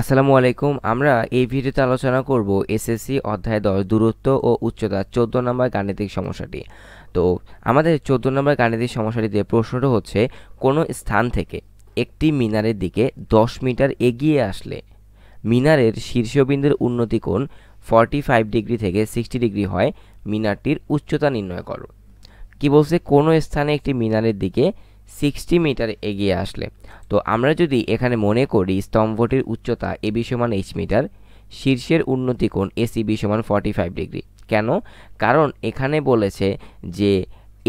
আসসালামু আলাইকুম আমরা এই ভিডিওতে আলোচনা করব এসএসসি অধ্যায় দশ দূরত্ব ও উচ্চতা চোদ্দ নম্বর গাণিতিক সমস্যাটি তো আমাদের চোদ্দ নম্বর গাণিতিক সমস্যাটিতে প্রশ্নটা হচ্ছে কোনো স্থান থেকে একটি মিনারের দিকে দশ মিটার এগিয়ে আসলে মিনারের শীর্ষবিন্দুর উন্নতি কোণ ফর্টি ফাইভ ডিগ্রি থেকে সিক্সটি ডিগ্রি হয় মিনারটির উচ্চতা নির্ণয় করো কি বলছে কোনো স্থানে একটি মিনারের দিকে সিক্সটি মিটার এগিয়ে আসলে তো আমরা যদি এখানে মনে করি স্তম্ভটির উচ্চতা এবি সমান এইচ মিটার শীর্ষের উন্নতি কোণ এসিবি সমান ফর্টি ফাইভ ডিগ্রি কেন কারণ এখানে বলেছে যে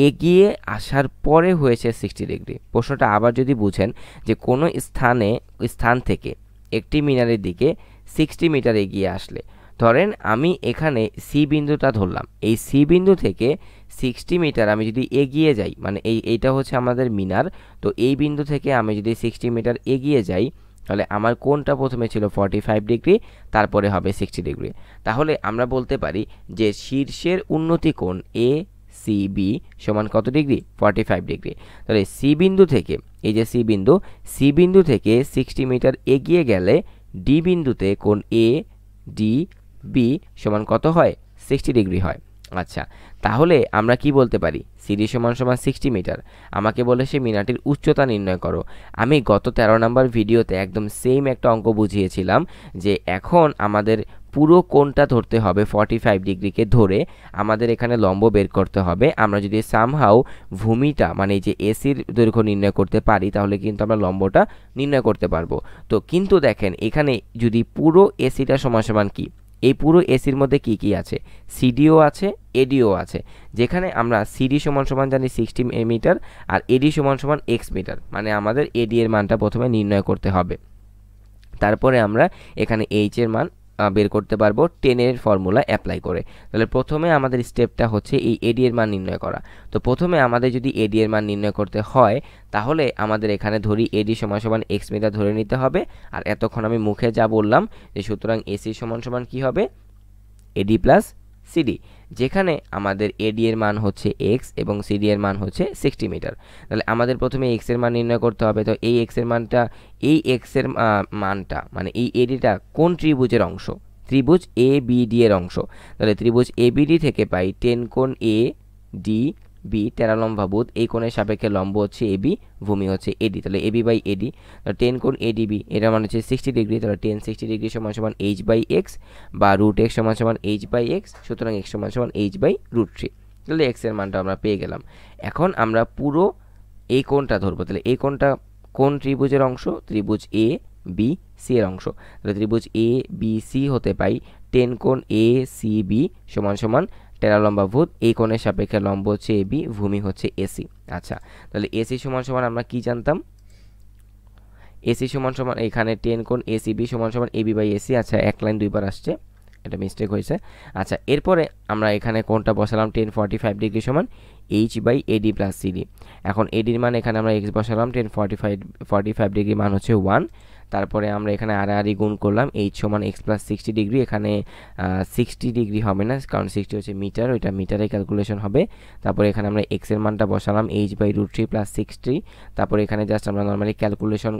এগিয়ে আসার পরে হয়েছে সিক্সটি ডিগ্রি প্রশ্নটা আবার যদি বুঝেন যে কোনো স্থানে স্থান থেকে একটি মিনারের দিকে সিক্সটি মিটার এগিয়ে আসলে ধরেন আমি এখানে সি বিন্দুটা ধরলাম এই সি বিন্দু থেকে সিক্সটি মিটার আমি যদি এগিয়ে যাই মানে এই এইটা হচ্ছে আমাদের মিনার তো এই বিন্দু থেকে আমি যদি সিক্সটি মিটার এগিয়ে যাই তাহলে আমার কোনটা প্রথমে ছিল ফর্টি ফাইভ ডিগ্রি তারপরে হবে সিক্সটি ডিগ্রি তাহলে আমরা বলতে পারি যে শীর্ষের উন্নতি কোণ এ সি বি সমান কত ডিগ্রি ফর্টি ফাইভ ডিগ্রি তাহলে সি বিন্দু থেকে এই যে সি বিন্দু সি বিন্দু থেকে সিক্সটি মিটার এগিয়ে গেলে ডি বিন্দুতে কোন এ ডি বি সমান কত হয় সিক্সটি ডিগ্রি হয় আচ্ছা তাহলে আমরা কি বলতে পারি সিডি সমান সমান সিক্সটি মিটার আমাকে বলে সে মিনারটির উচ্চতা নির্ণয় করো আমি গত ১৩ নম্বর ভিডিওতে একদম সেম একটা অঙ্ক বুঝিয়েছিলাম যে এখন আমাদের পুরো কোণটা ধরতে হবে ফর্টি ফাইভ ডিগ্রিকে ধরে আমাদের এখানে লম্ব বের করতে হবে আমরা যদি সামহাও ভূমিটা মানে যে এসির দৈর্ঘ্য নির্ণয় করতে পারি তাহলে কিন্তু আমরা লম্বটা নির্ণয় করতে পারবো তো কিন্তু দেখেন এখানে যদি পুরো এসিটা সমান সমান কী এই পুরো এসির মধ্যে কি কি আছে সিডিও আছে এডিও আছে যেখানে আমরা সিডি সমান সমান জানি সিক্সটি মিটার আর এডি সমান সমান এক্স মিটার মানে আমাদের এডি এর মানটা প্রথমে নির্ণয় করতে হবে তারপরে আমরা এখানে এইচ এর মান বের করতে পারবো টেনের ফর্মুলা অ্যাপ্লাই করে তাহলে প্রথমে আমাদের স্টেপটা হচ্ছে এই এডি এর মান নির্ণয় করা তো প্রথমে আমাদের যদি এডি এর মান নির্ণয় করতে হয় তাহলে আমাদের এখানে ধরি এডি সমান সমান এক্স মিটার ধরে নিতে হবে আর এতক্ষণ আমি মুখে যা বললাম যে সুতরাং এসি সমান সমান কী হবে এডি প্লাস সিডি যেখানে আমাদের এডি এর মান হচ্ছে এক্স এবং সিডি এর মান হচ্ছে সিক্সটি মিটার তাহলে আমাদের প্রথমে এক্স এর মান নির্ণয় করতে হবে তো এই এক্স এর মানটা এই এক্স এর মানটা মানে এই এডিটা কোন ত্রিভুজের অংশ ত্রিভুজ এ বি ডি এর অংশ তাহলে ত্রিভুজ এ বি ডি থেকে পাই টেন কোণ এ ডি বি তেরা লম্বা বুধ এই কোণের সাপেক্ষে লম্ব হচ্ছে এ বি ভূমি হচ্ছে এডি তাহলে এ বি বাই এডি তাহলে টেন কোণ এডি বি এটা মানে হচ্ছে সিক্সটি ডিগ্রি তাহলে টেন সিক্সটি ডিগ্রি সমান সমান এইচ বাই এক্স বা রুট এক্স সমান সমান এইচ বাই এক্স সুতরাং এক্স সমান সমান এইচ বাই রুট থ্রি তাহলে এক্সের মানটা আমরা পেয়ে গেলাম এখন আমরা পুরো এই কোণটা ধরবো তাহলে এই কোণটা কোন ত্রিভুজের অংশ ত্রিভুজ এ বি সি এর অংশ তাহলে ত্রিভুজ এ বি সি হতে পাই টেন কোণ এ সি বি সমান সমান টেরা লম্বা ভূত এই কোণের সাপেক্ষে লম্ব হচ্ছে এবি ভূমি হচ্ছে এসি আচ্ছা তাহলে এসি সমান সমান আমরা কি জানতাম এসি সমান সমান এখানে টেন কোণ বি সমান সমান এবি বাই এসি আচ্ছা এক লাইন দুইবার আসছে এটা মিস্টেক হয়েছে আচ্ছা এরপরে আমরা এখানে কোনটা বসালাম টেন ফর্টি ফাইভ ডিগ্রি সমান h by AD plus CD এখন এডির মান এখানে আমরা এক্স বসালাম tan forty five forty five degree মান হচ্ছে ওয়ান তারপরে আমরা এখানে আড়াআড়ি গুণ করলাম এইচ সমান এক্স প্লাস সিক্সটি ডিগ্রি এখানে সিক্সটি ডিগ্রি হবে না কারণ সিক্সটি হচ্ছে মিটার ওইটা মিটারে ক্যালকুলেশন হবে তারপরে এখানে আমরা এক্সের মানটা বসালাম h by root three plus sixty তারপরে এখানে জাস্ট আমরা নর্মালি ক্যালকুলেশন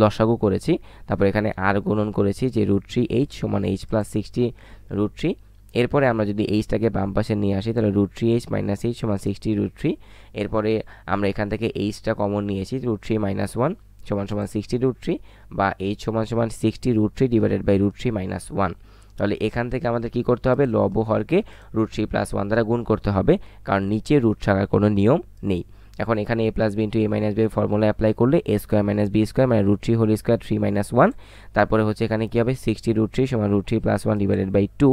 লসাগু করেছি তারপরে এখানে আর গুণন করেছি যে রুট থ্রি এইচ সমান h plus sixty root three এরপরে আমরা যদি এইচটাকে বাম পাশে নিয়ে আসি তাহলে root three h minus h সমান সিক্সটি রুট থ্রি এরপরে আমরা এখান থেকে এইচটা কমন নিয়েছি রুট থ্রি মাইনাস ওয়ান সমান সমান সিক্সটি রুট থ্রি বা এইচ সমান সমান sixty root three divided by root three minus one তাহলে এখান থেকে আমাদের কি করতে হবে লব হরকে রুট থ্রি প্লাস ওয়ান দ্বারা গুণ করতে হবে কারণ নিচে রুট ছাড়ার কোনো নিয়ম নেই এখন এখানে a plus b into a minus b formula apply করলে a square minus b square মানে root three whole square three minus one তারপরে হচ্ছে এখানে কী হবে সিক্সটি রুট থ্রি সমান root three plus one divided by two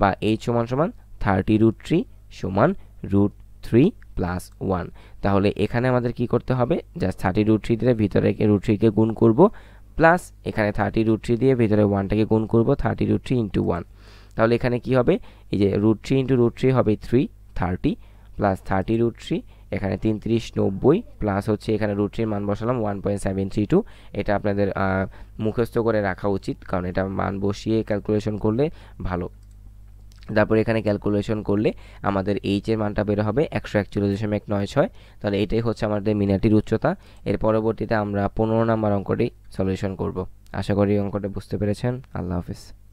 বা h সমান সমান থার্টি রুট থ্রি সমান রুট থ্রি প্লাস ওয়ান তাহলে এখানে আমাদের কি করতে হবে জাস্ট থার্টি রুট থ্রি দিয়ে ভিতরে রুট থ্রিকে গুণ করব প্লাস এখানে থার্টি রুট থ্রি দিয়ে ভিতরে ওয়ানটাকে গুণ করব thirty root three into one তাহলে এখানে কি হবে এই যে root three into root three হবে three thirty plus thirty root three এখানে তিনত্রিশ নব্বই প্লাস হচ্ছে এখানে রুট থ্রির মান বসালাম one point seven three two এটা আপনাদের মুখস্থ করে রাখা উচিত কারণ এটা মান বসিয়ে ক্যালকুলেশন করলে ভালো তারপর এখানে ক্যালকুলেশন করলে আমাদের এইচ এর মানটা বের হবে একশো একচল্লিশ দশমিক নয় ছয় তাহলে এটাই হচ্ছে আমাদের মিনাটির উচ্চতা এর পরবর্তীতে আমরা পনেরো নম্বর অঙ্কটি সলিউশন করব আশা করি অঙ্কটা বুঝতে পেরেছেন আল্লাহ হাফিজ